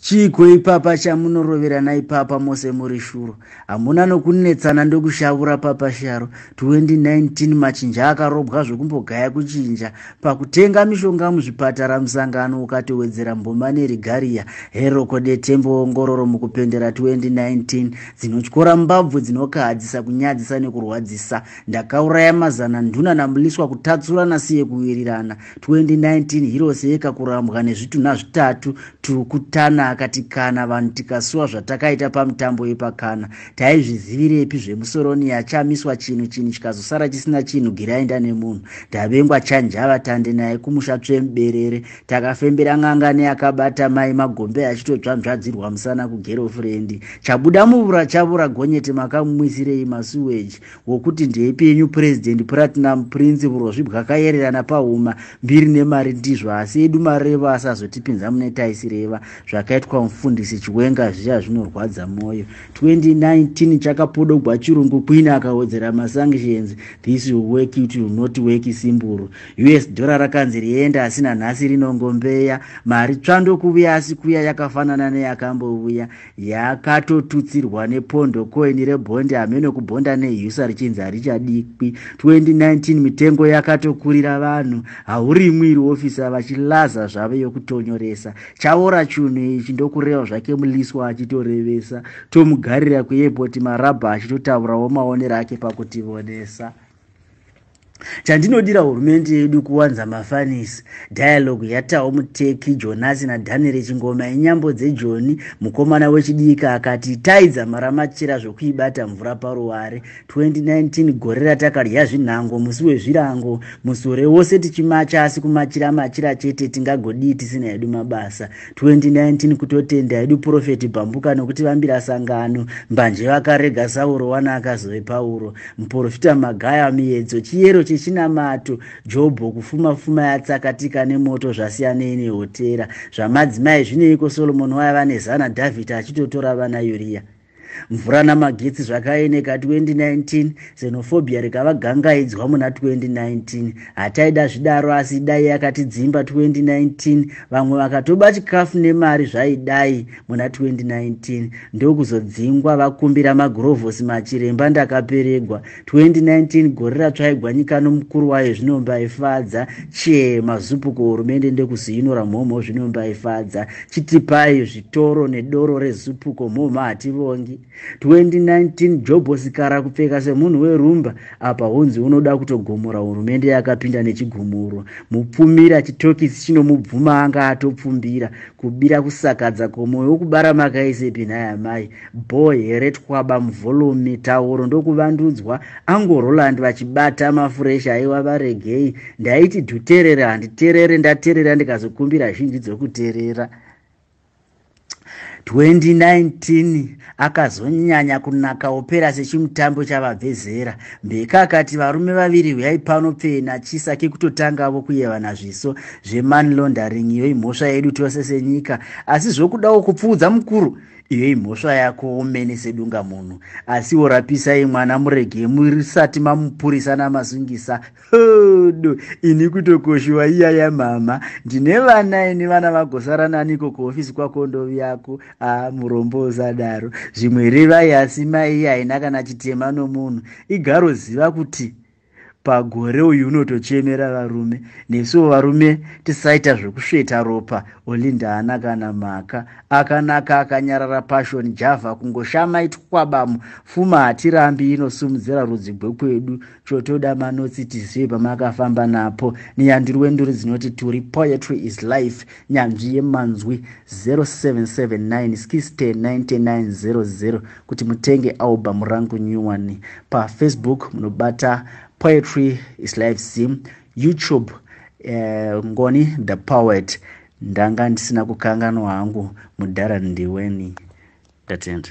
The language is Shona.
chiko ipapa chamunoroverana ipapa mose muri shuro hamuna nokunetsana ndokushavura papasharo 2019 machinja akarobwa zvokumbogaya kuchinja pakutenga mishonga muzvipatara musangano ukatowedzera mbomaneri gariya heroko detembo ongororo mukupendera 2019 dzinotyora mbabvu dzinokahadzisa kunyadzisa nekurwadzisa ndakauraya mazana nduna namuliswa kutatsura nasiye kuwirirana 2019 hirose yekakurambwa nezvitunha zvitatu tukutana akati kana vanhu tikasuwa zvatakaita pamutambo wepakana taizvizivirepi zvemusoro ni achamiswa chinhu chinhu chikazosara chisina chinhu girainda nemunhu ndavengwa chanjava tande naye kumusha tsvemuberere takafembera ng'anga neakabata mai magombe achitotsvanzvadzirwa musana kugerofrendi chabuda muvura chavura gonyeti makamumwisirei masuweji wokuti ndeipenyu purezidendi platinum prince vurozvibwakayererana pahuma mbiri nemari ndizvo asi edu mari revo asazotipinza mune taisireva zvakai chaitwa mufundisi chiwenga zviya zvinorwadza mwoyo 2019 chakapodogwa chirungu kwini akawedzera masangishenzi this work it will not work simburu us dhora rakanzi riende asina nhasi rinongombeya mari tsvando kuvuya asi kuya yakafanana neyakambouya yakatotutsirwa nepondo koini rebhondi hame nokubhonda nehusa richinzi harichadikwi 2019 mitengo yakatokurira vanhu haurimwiri ofisa vachilaza zvavo yokutonyoresa chaora chinhu ichi uchindokureva zvake muliswa achitorevesa tomugarira kuepoti marabha achitotaurawo maonero ake pakutivonesa chandinodira hurumende yedu kuwanza mafanisi dialogue yatao muteki jonasi nadhaniel chingoma inyambo dzejoni mukomana wechidiki akati taidza maramachira zvokuibata mvura paruware 2019 gore ratakarya zvinhango musi wezvirango musore wose tichimacha asi kumachira machira chete tingagodii tisina yedu mabasa 2019 kutotenda yedu profeti bhambuka nokuti vambira sangano mbanje vakarega sauro wana akazove pauro muprofita magaya miedzo chiyero tisina mato jobho kufuma fuma yatsakatika nemoto zvasiyanei nehotera zvamadzimai zvineiko solomoni waiva nezana dhavhidhi achitotora vana yuriya mvura namagetsi zvakaeneka 2019 xenophobia rikavagangaidzwa muna 2019 hataida zvidaro asi dai yakatidzimba 2019 vamwe vakatoba chikafu nemari zvaidai muna 2019 ndokuzodzingwa vakumbira magirovhosi machiremba ndakaperegwa 2019 gore ratsvaigwa nyika nomukuru wayo zvinombaifadza chee mazupuko hurumende ndekuzinora mhomho zvinombaifadza chitipai zvitoro nedoro rezupuko mhomho hativongi 2019 jobho sikara kupfeka semunhu werumba apa hunzi unoda kutogomora hurumende yakapinda nechigumurwa mupfumiri achitokisi chinomubvuma anga atopfumbira kubira kusakadza komwoyo wokubara makaisepinhaya mai bhoy heretwaba muvholumi tauro ndokuvandudzwa ango roland vachibata mafuresh aiwa varegei ndaiti dhuterere handiterere ndaterera ndikazokumbira zhinji dzokuterera 2019 akazonyanya kunaka opera sechimutambo chavabvezera mbeka akati varume vaviri huyai pano pena chisaki kutotangavo kuyevana zviso zvemoney laundering yoimhosva yedu tose senyika asi zvokudawo kupfuudza mukuru iyoi mhosva yako omene sedunga munhu asi worapisai mwana murege murisati mamupurisa namasungisa hodo ini kutokoshiwa iyaya mama ndine vana ini vana vagosara naniko kuhofisi kwakondovi yako a ah, murombo usadaro zvimwe rivai asi maiyi haina kana chitema nomunhu igaro ziva kuti pagore uyu unotochemera varume nesuwo varume tisaita zvekusveta ropa olinda ana kana mhaka akanaka akanyarara pashon java kungoshama itwabamo fuma hatirambi inosumudzira rudzigwe kwedu chotoda manotsi tizive pamakafamba napo neyandiri wenduri dzinoti turi poetry is life nyanzvi yemanzwi 0779610900 kuti mutenge albamu rangu newone pafacebook munobata poetry is life c youtube um, ngoni the powet ndanga ndisina kukanganwa hangu mudhara ndiweni ndatenda